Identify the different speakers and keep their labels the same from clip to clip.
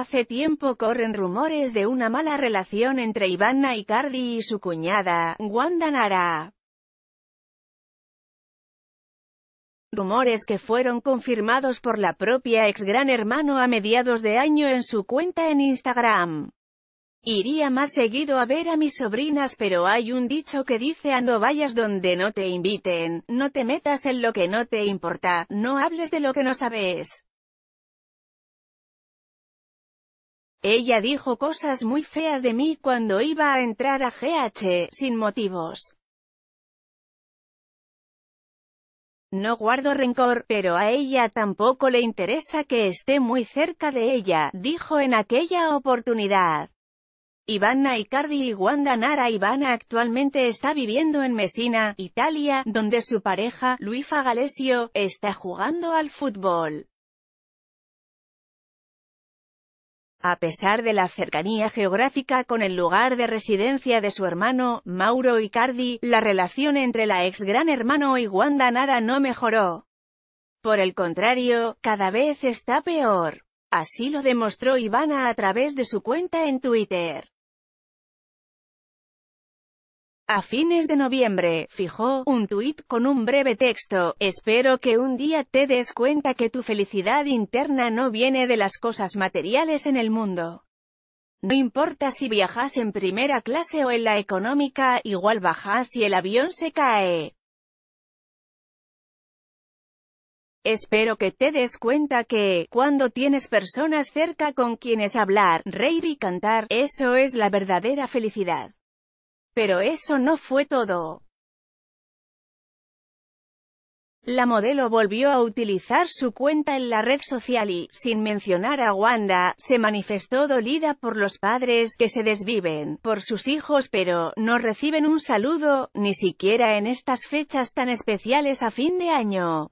Speaker 1: Hace tiempo corren rumores de una mala relación entre Ivana Icardi y su cuñada, Wanda Nara. Rumores que fueron confirmados por la propia ex Gran Hermano a mediados de año en su cuenta en Instagram. Iría más seguido a ver a mis sobrinas pero hay un dicho que dice ando vayas donde no te inviten, no te metas en lo que no te importa, no hables de lo que no sabes. Ella dijo cosas muy feas de mí cuando iba a entrar a GH, sin motivos. No guardo rencor, pero a ella tampoco le interesa que esté muy cerca de ella, dijo en aquella oportunidad. Ivana Icardi y Wanda Nara Ivana actualmente está viviendo en Messina, Italia, donde su pareja, Luisa Galesio, está jugando al fútbol. A pesar de la cercanía geográfica con el lugar de residencia de su hermano, Mauro Icardi, la relación entre la ex gran hermano y Wanda Nara no mejoró. Por el contrario, cada vez está peor. Así lo demostró Ivana a través de su cuenta en Twitter. A fines de noviembre, fijó un tuit con un breve texto, espero que un día te des cuenta que tu felicidad interna no viene de las cosas materiales en el mundo. No importa si viajas en primera clase o en la económica, igual bajas y el avión se cae. Espero que te des cuenta que, cuando tienes personas cerca con quienes hablar, reír y cantar, eso es la verdadera felicidad. Pero eso no fue todo. La modelo volvió a utilizar su cuenta en la red social y, sin mencionar a Wanda, se manifestó dolida por los padres que se desviven por sus hijos pero no reciben un saludo, ni siquiera en estas fechas tan especiales a fin de año.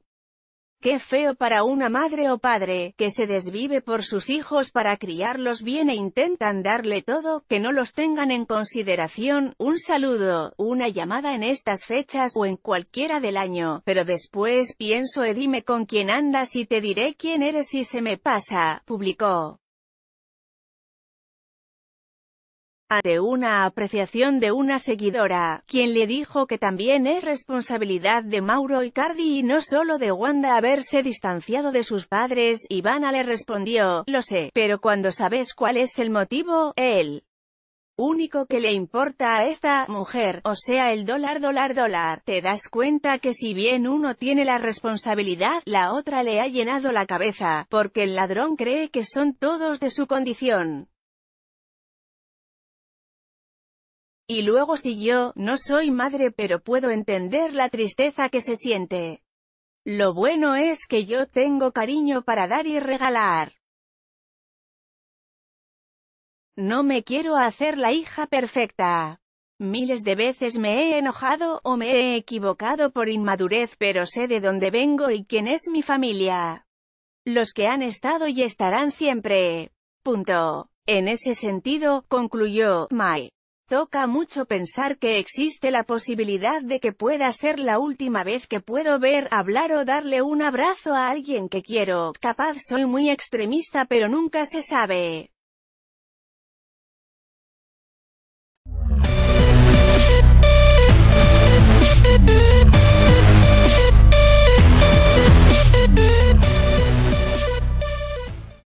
Speaker 1: Qué feo para una madre o padre, que se desvive por sus hijos para criarlos bien e intentan darle todo, que no los tengan en consideración, un saludo, una llamada en estas fechas o en cualquiera del año, pero después pienso e dime con quién andas y te diré quién eres y se me pasa, publicó. ante una apreciación de una seguidora, quien le dijo que también es responsabilidad de Mauro Icardi y no solo de Wanda haberse distanciado de sus padres, Ivana le respondió, lo sé, pero cuando sabes cuál es el motivo, él único que le importa a esta mujer, o sea el dólar dólar dólar, te das cuenta que si bien uno tiene la responsabilidad, la otra le ha llenado la cabeza, porque el ladrón cree que son todos de su condición. Y luego siguió, no soy madre pero puedo entender la tristeza que se siente. Lo bueno es que yo tengo cariño para dar y regalar. No me quiero hacer la hija perfecta. Miles de veces me he enojado o me he equivocado por inmadurez pero sé de dónde vengo y quién es mi familia. Los que han estado y estarán siempre. Punto. En ese sentido, concluyó, Mai. Toca mucho pensar que existe la posibilidad de que pueda ser la última vez que puedo ver, hablar o darle un abrazo a alguien que quiero. Capaz soy muy extremista pero nunca se sabe.